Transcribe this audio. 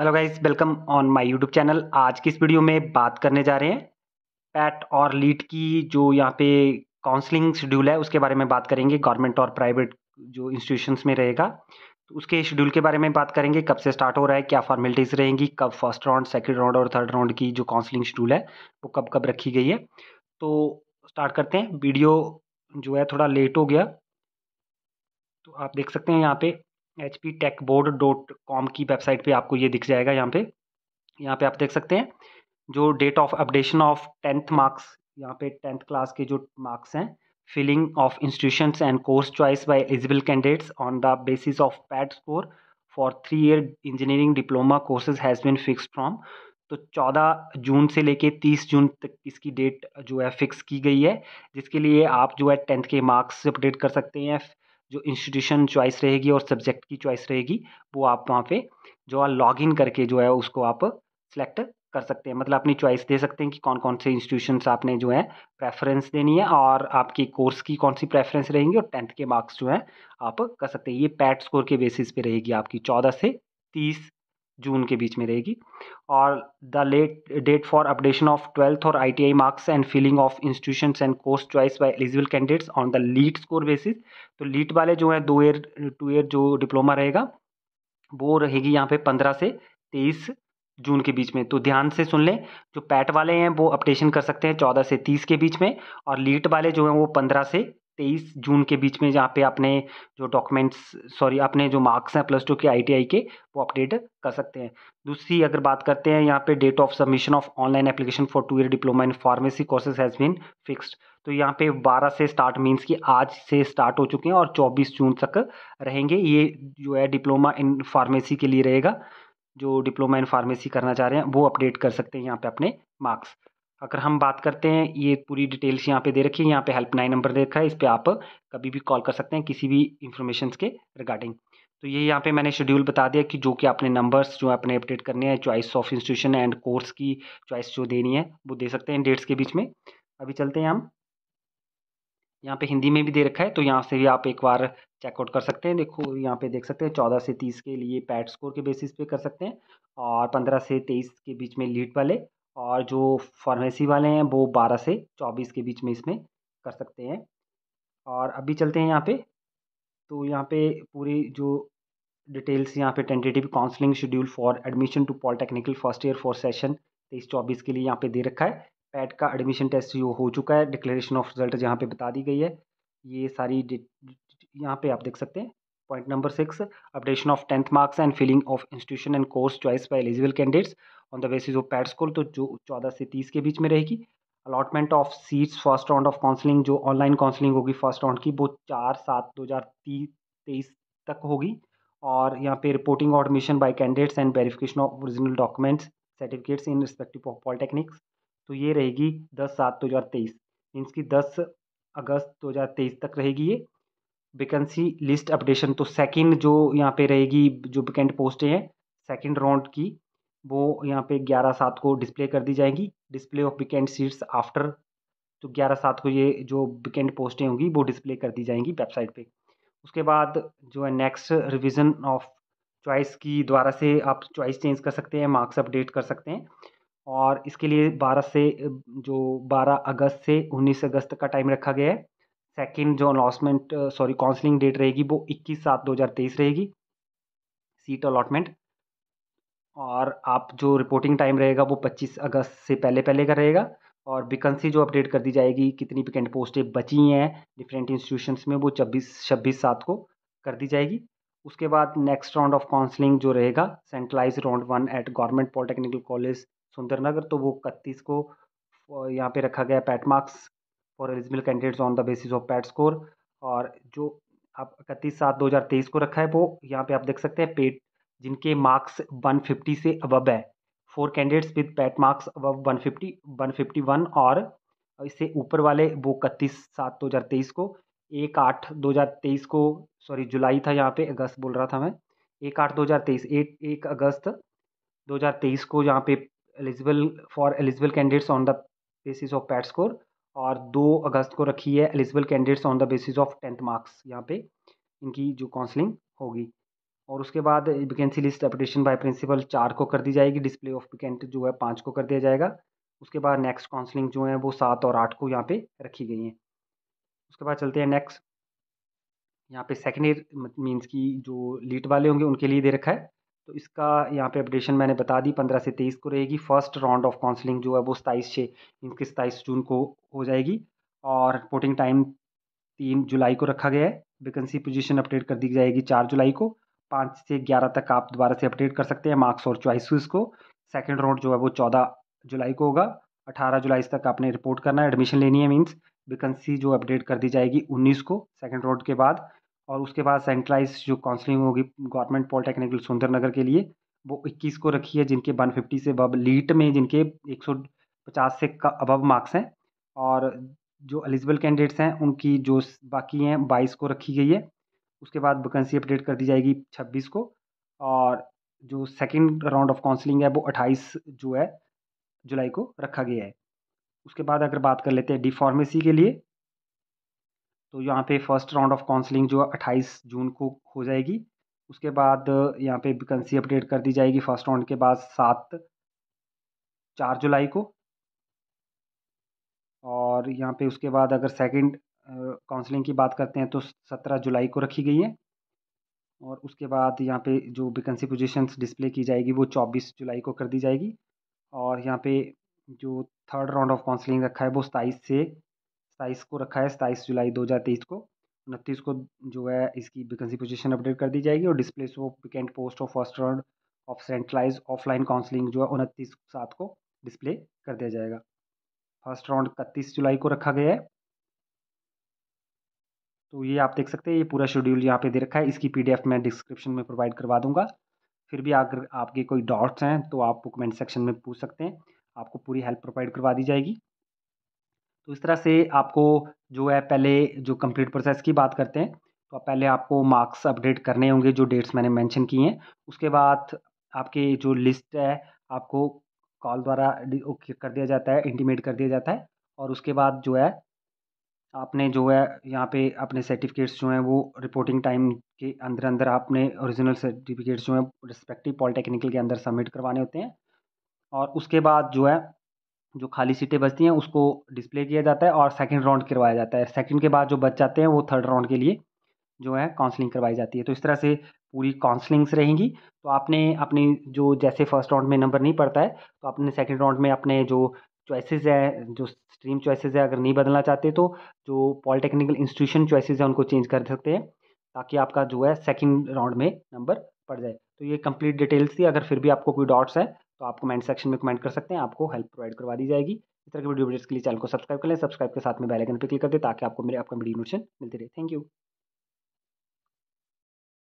hello guys welcome on my YouTube channel आज की इस वीडियो में बात करने जा रहे हैं पैट और लीड की जो यहाँ पे काउंसलिंग शेड्यूल है उसके बारे में बात करेंगे गवर्नमेंट और प्राइवेट जो इंस्टीट्यूशंस में रहेगा तो उसके शेड्यूल के बारे में बात करेंगे कब से स्टार्ट हो रहा है क्या फॉर्मेलिटीज़ रहेंगी कब फर्स्ट राउंड सेकेंड राउंड और थर्ड राउंड की जो काउंसलिंग शेड्यूल है वो कब कब रखी गई है तो स्टार्ट करते हैं वीडियो जो है थोड़ा लेट हो गया तो आप देख सकते हैं यहाँ पर H P tech board dot com की वेबसाइट पे आपको ये दिख जाएगा यहाँ पे यहाँ पे आप देख सकते हैं जो date of updation of tenth marks यहाँ पे टेंथ क्लास के जो मार्क्स हैं filling of institution and course choice by eligible candidates on the basis of PAT score for three year engineering diploma courses has been fix from तो 14 जून से लेके 30 जून तक इसकी डेट जो है फिक्स की गई है जिसके लिए आप जो है टेंथ के मार्क्स अपडेट कर सकते हैं जो इंस्टीट्यूशन चॉइस रहेगी और सब्जेक्ट की चॉइस रहेगी वो आप वहाँ पे जो है लॉग इन करके जो है उसको आप सेलेक्ट कर सकते हैं मतलब अपनी चॉइस दे सकते हैं कि कौन कौन से इंस्टीट्यूशन आपने जो है प्रेफरेंस देनी है और आपके कोर्स की कौन सी प्रेफरेंस रहेंगी और टेंथ के मार्क्स जो है आप कर सकते हैं ये पैट स्कोर के बेसिस पे रहेगी आपकी चौदह से तीस जून के बीच में रहेगी और the late date for updation of twelfth और ITI marks and filling of institution and course choice by eligible candidates on the LEET score basis तो लीड वाले जो है दो ईयर टू ईयर जो डिप्लोमा रहेगा वो रहेगी यहाँ पे पंद्रह से तेईस जून के बीच में तो ध्यान से सुन लें जो पैट वाले हैं वो अपडेशन कर सकते हैं चौदह से तीस के बीच में और लीट वाले जो हैं वो पंद्रह से तेईस जून के बीच में जहाँ पे आपने जो डॉक्यूमेंट्स सॉरी आपने जो मार्क्स हैं प्लस टू के आईटीआई के वो अपडेट कर सकते हैं दूसरी अगर बात करते हैं यहाँ पे date of submission of online application for two year diploma in pharmacy courses has been fixed तो यहाँ पे 12 से स्टार्ट मीन्स कि आज से स्टार्ट हो चुके हैं और 24 जून तक रहेंगे ये जो है डिप्लोमा इन फार्मेसी के लिए रहेगा जो डिप्लोमा इन फार्मेसी करना चाह रहे हैं वो अपडेट कर सकते हैं यहाँ पे अपने मार्क्स अगर हम बात करते हैं ये पूरी डिटेल्स यहाँ पे दे रखी है यहाँ पे हेल्पलाइन नंबर दे रखा है इस पर आप कभी भी कॉल कर सकते हैं किसी भी इंफॉर्मेशन के रिगार्डिंग तो ये यहाँ पे मैंने शेड्यूल बता दिया कि जो कि आपने नंबर्स जो अपने अपडेट करने हैं choice of institution and course की चॉइस जो देनी है वो दे सकते हैं डेट्स के बीच में अभी चलते हैं हम यहाँ पे हिंदी में भी दे रखा है तो यहाँ से भी आप एक बार चेकआउट कर सकते हैं देखो यहाँ पे देख सकते हैं चौदह से तीस के लिए पैट स्कोर के बेसिस पे कर सकते हैं और पंद्रह से तेईस के बीच में लीड वाले और जो फार्मेसी वाले हैं वो बारह से चौबीस के बीच में इसमें कर सकते हैं और अभी चलते हैं यहाँ पे तो यहाँ पे पूरी जो डिटेल्स यहाँ पे tentative counselling schedule for admission to polytechnical first year for session तेईस चौबीस के लिए यहाँ पे दे रखा है पैट का एडमिशन टेस्ट जो हो चुका है डिक्लेरेशन ऑफ रिजल्ट यहाँ पे बता दी गई है ये सारी यहाँ पे आप देख सकते हैं point number six updation of tenth marks and filling of institution and course choice by eligible candidates on the basis of PAT score तो जो चौदह से तीस के बीच में रहेगी allotment of seats first round of counselling जो ऑनलाइन काउंसलिंग होगी फर्स्ट राउंड की वो चार सात दो हज़ार तेईस तक होगी और यहाँ पे reporting of admission by candidates and verification of original documents certificates in respective of polytechnics तो ये रहेगी दस सात दो हज़ार तेईस मीन्स की दस अगस्त दो हज़ार तेईस तक रहेगी ये वैकेंसी लिस्ट अपडेशन तो सेकेंड जो यहाँ पे रहेगी जो वैकेंट पोस्टें हैं सेकेंड राउंड की वो यहाँ पे ग्यारह सात को डिस्प्ले कर दी जाएंगी display of weekend seats after तो ग्यारह सात को ये जो वीकेंड पोस्टें होंगी वो डिस्प्ले कर दी जाएंगी वेबसाइट पे उसके बाद जो है नेक्स्ट रिवीजन ऑफ चॉइस की द्वारा से आप चॉइस चेंज कर सकते हैं मार्क्स अपडेट कर सकते हैं और इसके लिए बारह से जो बारह अगस्त से उन्नीस अगस्त का टाइम रखा गया है सेकेंड जो अनाउंसमेंट सॉरी काउंसलिंग डेट रहेगी वो इक्कीस सात दो हज़ार तेईस रहेगी सीट अलॉटमेंट और आप जो रिपोर्टिंग टाइम रहेगा वो 25 अगस्त से पहले पहले का रहेगा और वैकेंसी जो अपडेट कर दी जाएगी कितनी वैकेंट पोस्टें बची हैं डिफरेंट इंस्टीट्यूशंस में वो छब्बीस छब्बीस सात को कर दी जाएगी उसके बाद नेक्स्ट राउंड ऑफ काउंसलिंग जो रहेगा centralize round one at government polytechnical college Sundernagar तो वो इकतीस को यहाँ पे रखा गया PAT marks for eligible candidates on the basis of PAT score और जो आप इकतीस सात दो हज़ार तेईस को रखा है वो यहाँ पे आप देख सकते हैं पेड जिनके मार्क्स 150 से अबब है for candidates with PAT marks अब 150 151 और इससे ऊपर वाले वो इकतीस सात दो हज़ार तेईस को एक आठ दो हज़ार तेईस को सॉरी जुलाई था यहाँ पे अगस्त बोल रहा था मैं एक आठ दो हज़ार तेईस एक एक अगस्त दो हज़ार तेईस को यहाँ पे eligible for eligible candidates on the basis of PAT score और दो अगस्त को रखी है eligible candidates on the basis of tenth marks यहाँ पे इनकी जो काउंसलिंग होगी और उसके बाद vacancy list updation by principal चार को कर दी जाएगी डिस्प्ले ऑफ वैकेंट जो है पाँच को कर दिया जाएगा उसके बाद नेक्स्ट काउंसलिंग जो है वो सात और आठ को यहाँ पे रखी गई हैं उसके बाद चलते हैं नेक्स्ट यहाँ पे सेकेंड ईयर मीन्स की जो लीट वाले होंगे उनके लिए दे रखा है तो इसका यहाँ पे अपडेशन मैंने बता दी पंद्रह से तेईस को रहेगी फर्स्ट राउंड ऑफ काउंसलिंग जो है वो सताईस छः की सताईस जून को हो जाएगी और रिपोर्टिंग टाइम तीन जुलाई को रखा गया है वैकेंसी पोजीशन अपडेट कर दी जाएगी चार जुलाई को पाँच से ग्यारह तक आप दोबारा से अपडेट कर सकते हैं मार्क्स और चॉइसिस को सेकेंड रोड जो है वो चौदह जुलाई को होगा अठारह जुलाई तक आपने रिपोर्ट करना है एडमिशन लेनी है मीन्स वैकेंसी जो अपडेट कर दी जाएगी उन्नीस को सेकेंड रोड के बाद और उसके बाद सेंट्रलाइज जो काउंसलिंग होगी गवर्नमेंट पॉलिटेक्निकल सुंदरनगर के लिए वो इक्कीस को रखी है जिनके वन फिफ्टी से अब लीट में जिनके एक सौ पचास से अबव मार्क्स हैं और जो एलिजिबल कैंडिडेट्स हैं उनकी जो बाकी हैं बाईस को रखी गई है उसके बाद वैकेंसी अपडेट कर दी जाएगी छब्बीस को और जो सेकेंड राउंड ऑफ काउंसलिंग है वो अट्ठाईस जो है जुलाई को रखा गया है उसके बाद अगर बात कर लेते हैं डी फार्मेसी के लिए तो यहाँ पे फर्स्ट राउंड ऑफ काउंसलिंग जो अट्ठाईस जून को हो जाएगी उसके बाद यहाँ पे वैकेंसी अपडेट कर दी जाएगी फर्स्ट राउंड के बाद सात चार जुलाई को और यहाँ पे उसके बाद अगर सेकंड काउंसलिंग की बात करते हैं तो सत्रह जुलाई को रखी गई है और उसके बाद यहाँ पे जो वेकेंसी पोजीशंस डिस्प्ले की जाएगी वो चौबीस जुलाई को कर दी जाएगी और यहाँ पे जो थर्ड राउंड ऑफ काउंसलिंग रखा है वो सताईस से सताईस को रखा है सताईस जुलाई दो हज़ार तेईस को उनतीस को जो है इसकी वेकेंसी पोजिशन अपडेट कर दी जाएगी और display of vacant post of first round of centralise offline counselling जो है उनतीस सात को डिस्प्ले कर दिया जाएगा फर्स्ट राउंड इकतीस जुलाई को रखा गया है तो ये आप देख सकते हैं ये पूरा शेड्यूल यहाँ पे दे रखा है इसकी पीडीएफ मैं डिस्क्रिप्शन में प्रोवाइड करवा दूंगा फिर भी अगर आपके कोई डाउट्स हैं तो आप कमेंट सेक्शन में पूछ सकते हैं आपको पूरी हेल्प प्रोवाइड करवा दी जाएगी तो इस तरह से आपको जो है पहले जो कम्प्लीट प्रोसेस की बात करते हैं तो पहले आपको मार्क्स अपडेट करने होंगे जो डेट्स मैंने मैंशन किए हैं उसके बाद आपके जो लिस्ट है आपको कॉल द्वारा कर दिया जाता है इंटीमेट कर दिया जाता है और उसके बाद जो है आपने जो है यहाँ पे अपने सर्टिफिकेट्स जो हैं वो रिपोर्टिंग टाइम के अंदर अंदर आपने ओरिजिनल सर्टिफिकेट्स जो हैं रिस्पेक्टिव पॉलिटेक्निकल के अंदर सबमिट करवाने होते हैं और उसके बाद जो है जो खाली सीटें बचती हैं उसको डिस्प्ले किया जाता है और सेकेंड राउंड करवाया जाता है सेकेंड के बाद जो बच जाते हैं वो थर्ड राउंड के लिए जो है काउंसलिंग करवाई जाती है तो इस तरह से पूरी काउंसलिंग्स रहेंगी तो आपने अपनी जो जैसे फर्स्ट राउंड में नंबर नहीं पड़ता है तो आपने सेकंड राउंड में अपने जो चॉइसेस है जो स्ट्रीम चॉइसेस है अगर नहीं बदलना चाहते तो जो पॉलिटेक्निकल इंस्टीट्यूशन चॉइसेस है उनको चेंज कर सकते हैं ताकि आपका जो है सेकंड राउंड में नंबर पड़ जाए तो ये कंप्लीट डिटेल्स थी अगर फिर भी आपको कोई डाउट्स है तो आप कमेंट सेक्शन में कमेंट कर सकते हैं आपको हेल्प प्रोवाइड करवा दी जाएगी इस तरह के वीडियो के लिए चैनल को सब्सक्राइब कर लें सब्सक्राइब के साथ में बेल आइकन क्लिक कर दें ताकि आपको मेरे आपका वीडियो नोटिफिकेशन मिलती रहे थैंक यू